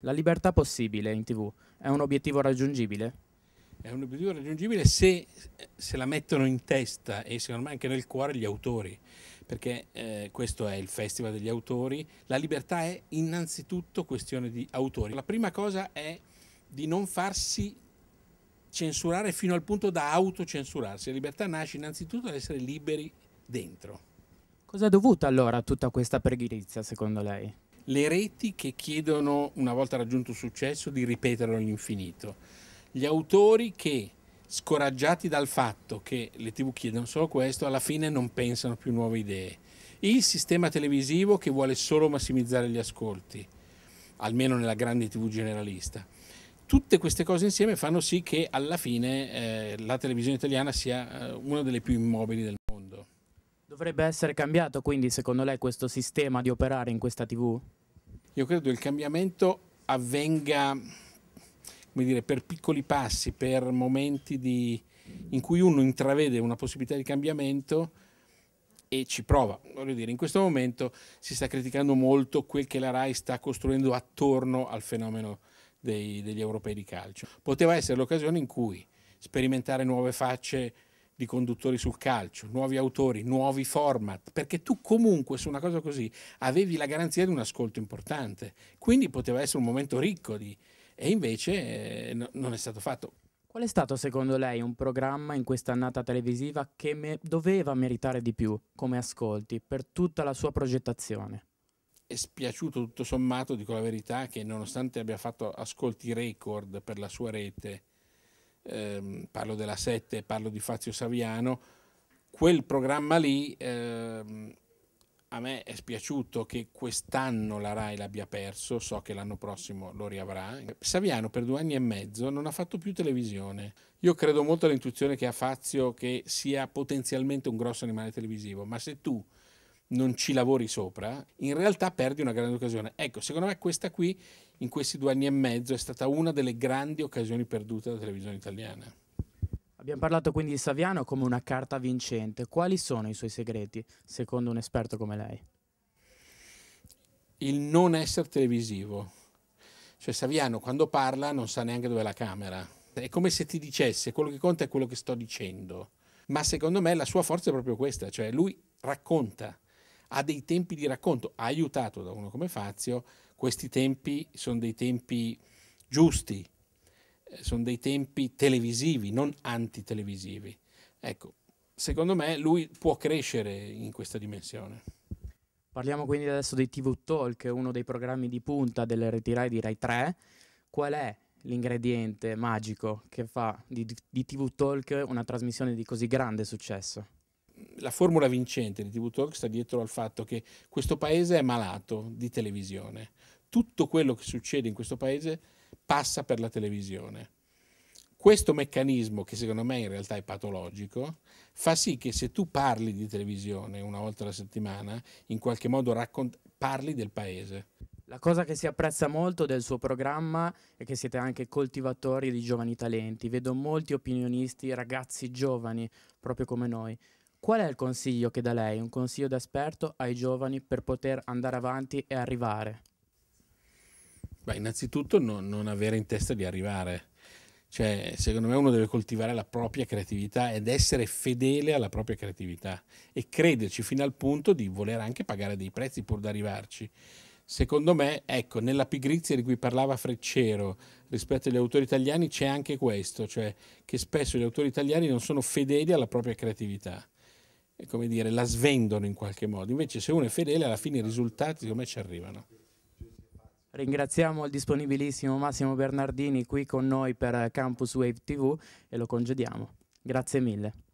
La libertà possibile in tv è un obiettivo raggiungibile? È un obiettivo raggiungibile se, se la mettono in testa e secondo me anche nel cuore gli autori, perché eh, questo è il festival degli autori. La libertà è innanzitutto questione di autori. La prima cosa è di non farsi censurare fino al punto da autocensurarsi. La libertà nasce innanzitutto dall'essere liberi dentro. Cosa è dovuta allora a tutta questa preghirizia secondo lei? le reti che chiedono, una volta raggiunto il successo, di ripeterlo all'infinito, gli autori che, scoraggiati dal fatto che le tv chiedono solo questo, alla fine non pensano più nuove idee, il sistema televisivo che vuole solo massimizzare gli ascolti, almeno nella grande tv generalista. Tutte queste cose insieme fanno sì che alla fine eh, la televisione italiana sia eh, una delle più immobili del mondo. Dovrebbe essere cambiato quindi secondo lei questo sistema di operare in questa TV? Io credo il cambiamento avvenga dire, per piccoli passi, per momenti di, in cui uno intravede una possibilità di cambiamento e ci prova. Voglio dire, in questo momento si sta criticando molto quel che la RAI sta costruendo attorno al fenomeno dei, degli europei di calcio. Poteva essere l'occasione in cui sperimentare nuove facce di conduttori sul calcio, nuovi autori, nuovi format, perché tu comunque su una cosa così avevi la garanzia di un ascolto importante, quindi poteva essere un momento ricco di... e invece eh, no, non è stato fatto. Qual è stato secondo lei un programma in questa annata televisiva che me doveva meritare di più come ascolti per tutta la sua progettazione? È spiaciuto tutto sommato, dico la verità, che nonostante abbia fatto ascolti record per la sua rete, ehm, parlo della 7, parlo di Fazio Saviano, quel programma lì ehm, a me è spiaciuto che quest'anno la RAI l'abbia perso, so che l'anno prossimo lo riavrà. Saviano per due anni e mezzo non ha fatto più televisione. Io credo molto all'intuizione che ha Fazio che sia potenzialmente un grosso animale televisivo, ma se tu non ci lavori sopra, in realtà perdi una grande occasione. Ecco, secondo me questa qui in questi due anni e mezzo è stata una delle grandi occasioni perdute della televisione italiana. Abbiamo parlato quindi di Saviano come una carta vincente. Quali sono i suoi segreti, secondo un esperto come lei? Il non essere televisivo. Cioè Saviano quando parla non sa neanche dove è la camera. È come se ti dicesse quello che conta è quello che sto dicendo. Ma secondo me la sua forza è proprio questa, cioè lui racconta ha dei tempi di racconto, aiutato da uno come Fazio, questi tempi sono dei tempi giusti, eh, sono dei tempi televisivi, non antitelevisivi. Ecco, secondo me lui può crescere in questa dimensione. Parliamo quindi adesso dei TV Talk, uno dei programmi di punta delle retirai di Rai 3. Qual è l'ingrediente magico che fa di, di TV Talk una trasmissione di così grande successo? la formula vincente di TV Talk sta dietro al fatto che questo paese è malato di televisione. Tutto quello che succede in questo paese passa per la televisione. Questo meccanismo, che secondo me in realtà è patologico, fa sì che se tu parli di televisione una volta alla settimana, in qualche modo raccont- parli del paese. La cosa che si apprezza molto del suo programma è che siete anche coltivatori di giovani talenti. Vedo molti opinionisti, ragazzi giovani, proprio come noi. Qual è il consiglio che dà lei, un consiglio da esperto ai giovani per poter andare avanti e arrivare? Beh, innanzitutto non, non avere in testa di arrivare. Cioè, secondo me uno deve coltivare la propria creatività ed essere fedele alla propria creatività e crederci fino al punto di voler anche pagare dei prezzi pur di arrivarci. Secondo me, ecco, nella pigrizia di cui parlava Freccero rispetto agli autori italiani c'è anche questo, cioè che spesso gli autori italiani non sono fedeli alla propria creatività come dire, la svendono in qualche modo. Invece se uno è fedele alla fine i risultati secondo me ci arrivano. Ringraziamo il disponibilissimo Massimo Bernardini qui con noi per Campus Wave TV e lo congediamo. Grazie mille.